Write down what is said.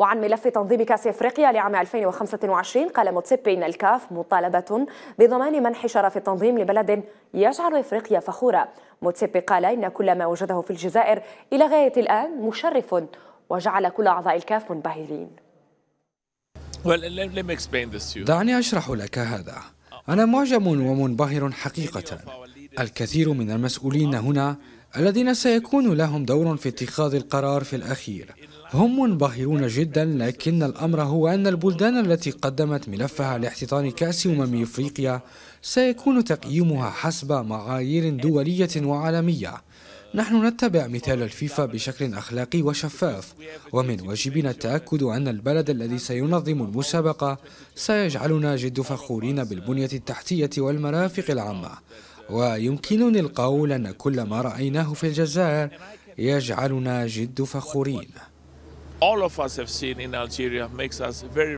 وعن ملف تنظيم كأس إفريقيا لعام 2025 قال موتسيبي ان الكاف مطالبة بضمان منح شرف التنظيم لبلد يجعل إفريقيا فخورة موتسيبي قال إن كل ما وجده في الجزائر إلى غاية الآن مشرف وجعل كل أعضاء الكاف منبهرين دعني أشرح لك هذا أنا معجب ومنبهر حقيقة الكثير من المسؤولين هنا الذين سيكون لهم دور في اتخاذ القرار في الأخير هم منبهرون جدا لكن الأمر هو أن البلدان التي قدمت ملفها لاحتضان كأس أمم إفريقيا سيكون تقييمها حسب معايير دولية وعالمية نحن نتبع مثال الفيفا بشكل أخلاقي وشفاف ومن واجبنا التأكد أن البلد الذي سينظم المسابقة سيجعلنا جد فخورين بالبنية التحتية والمرافق العامة ويمكنني القول أن كل ما رأيناه في الجزائر يجعلنا جد فخورين.